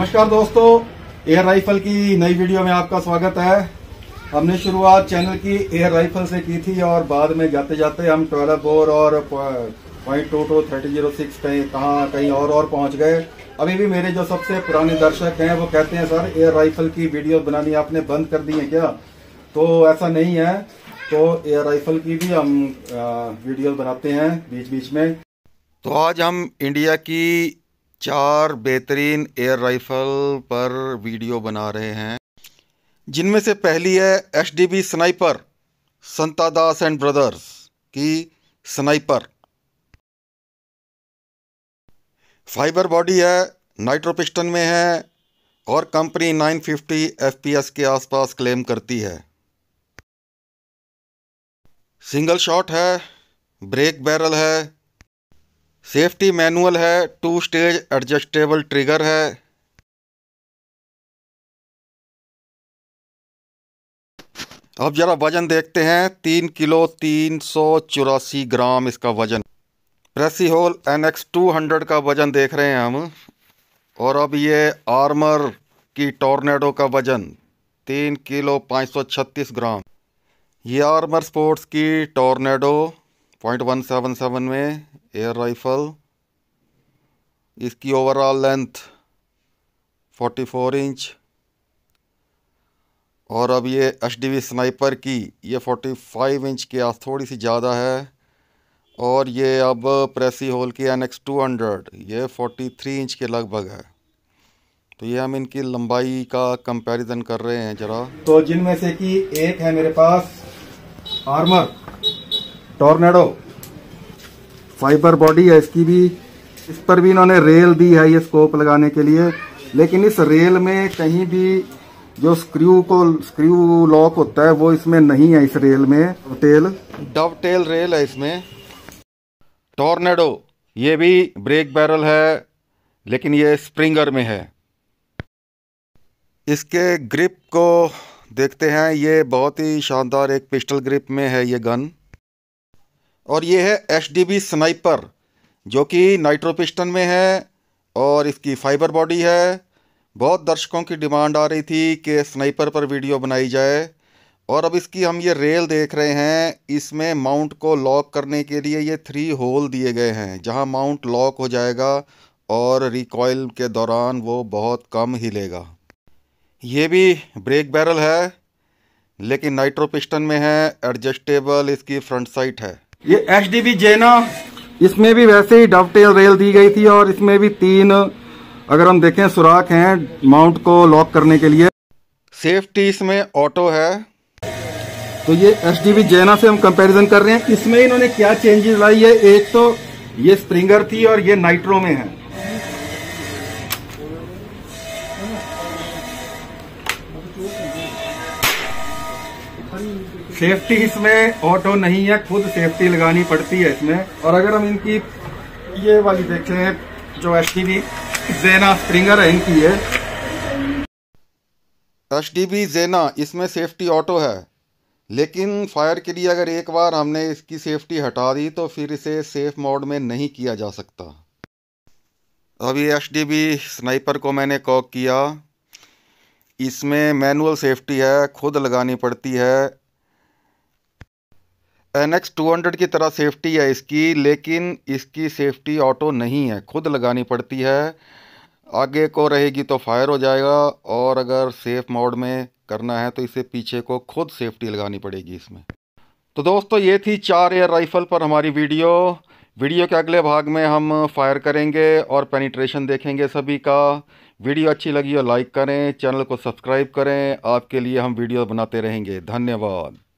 नमस्कार दोस्तों air rifle की नई वीडियो में आपका स्वागत है हमने शुरुआत चैनल की एयर राइफल से की थी और बाद में जाते जाते हम ट्वेल्व बोर और point two two thirty zero six कहीं कहाँ कहीं और और पहुंच गए अभी भी मेरे जो सबसे पुराने दर्शक हैं वो कहते हैं सर एयर राइफल की वीडियो बनानी आपने बंद कर दी है क्या तो ऐसा नहीं है तो एयर राइफल की भी हम वीडियो बनाते हैं बीच बीच में तो आज हम इंडिया की चार बेहतरीन एयर राइफल पर वीडियो बना रहे हैं जिनमें से पहली है H D B sniper Santa Das and brothers की स्नाइपर फाइबर बॉडी है नाइट्रो पिस्टन में है और कंपनी 950 एफपीएस के आसपास क्लेम करती है सिंगल शॉट है ब्रेक बैरल है सेफ्टी मैनुअल है टू स्टेज एडजस्टेबल ट्रिगर है अब ज़रा वज़न देखते हैं तीन किलो तीन सौ चौरासी ग्राम इसका वज़न Precihole N X two hundred का वज़न देख रहे हैं हम और अब ये आर्मर की टॉर्नेडो का वज़न तीन किलो पाँच सौ छत्तीस ग्राम ये आर्मर स्पोर्ट्स की tornado point one seven seven में एयर राइफल इसकी overall length forty four inch और अब ये एच स्नाइपर की ये फोर्टी फाइव इंच के आस थोड़ी सी ज़्यादा है और ये अब प्रेसी होल की एन एक्स टू हंड्रेड ये फोर्टी थ्री इंच के लगभग है तो ये हम इनकी लंबाई का कंपैरिजन कर रहे हैं ज़रा तो जिनमें से कि एक है मेरे पास आर्मर टॉर्नेडो फाइबर बॉडी है इसकी भी इस पर भी इन्होंने रेल दी है ये स्कोप लगाने के लिए लेकिन इस रेल में कहीं भी जो स्क्रू को स्क्रू लॉक होता है वो इसमें नहीं है इस रेल में टेल डब टेल रेल है इसमें टॉर्नेडो ये भी ब्रेक बैरल है लेकिन ये स्प्रिंगर में है इसके ग्रिप को देखते हैं ये बहुत ही शानदार एक पिस्टल ग्रिप में है ये गन और ये है एच स्नाइपर जो कि नाइट्रोपिस्टन में है और इसकी फाइबर बॉडी है बहुत दर्शकों की डिमांड आ रही थी कि स्नाइपर पर वीडियो बनाई जाए और अब इसकी हम ये रेल देख रहे हैं इसमें माउंट को लॉक करने के लिए ये थ्री होल दिए गए हैं जहां माउंट लॉक हो जाएगा और रिकॉयल के दौरान वो बहुत कम हिलेगा ये भी ब्रेक बैरल है लेकिन नाइट्रो पिस्टन में है एडजस्टेबल इसकी फ्रंट साइट है ये एच डी बी जेना इसमें भी वैसे ही डबटेल रेल दी गई थी और इसमें भी तीन अगर हम देखें सुराख हैं माउंट को लॉक करने के लिए सेफ्टी इसमें ऑटो है तो ये एच डी बी जैना से हम कंपैरिजन कर रहे हैं इसमें इन्होंने क्या चेंजेस लाई है एक तो ये स्प्रिंगर थी और ये नाइट्रो में है सेफ्टी इसमें ऑटो नहीं है खुद सेफ्टी लगानी पड़ती है इसमें और अगर हम इनकी ये वाली देखें जो एस टी बी जेना स्प्रिंगर है इनकी है एस टी बी जेना इसमें सेफ्टी ऑटो है लेकिन फायर के लिए अगर एक बार हमने इसकी सेफ्टी हटा दी तो फिर इसे सेफ मोड में नहीं किया जा सकता अभी एस डी बी स्नाइपर को मैंने कॉक किया इसमें मैनुअल सेफ्टी है खुद लगानी पड़ती है एन एक्स टू हंड्रेड की तरह सेफ्टी है इसकी लेकिन इसकी सेफ्टी ऑटो नहीं है खुद लगानी पड़ती है आगे को रहेगी तो फायर हो जाएगा और अगर सेफ मोड में करना है तो इसे पीछे को खुद सेफ्टी लगानी पड़ेगी इसमें तो दोस्तों ये थी चार एयर राइफ़ल पर हमारी वीडियो वीडियो के अगले भाग में हम फायर करेंगे और पेनिट्रेशन देखेंगे सभी का वीडियो अच्छी लगी हो लाइक करें चैनल को सब्सक्राइब करें आपके लिए हम वीडियो बनाते रहेंगे धन्यवाद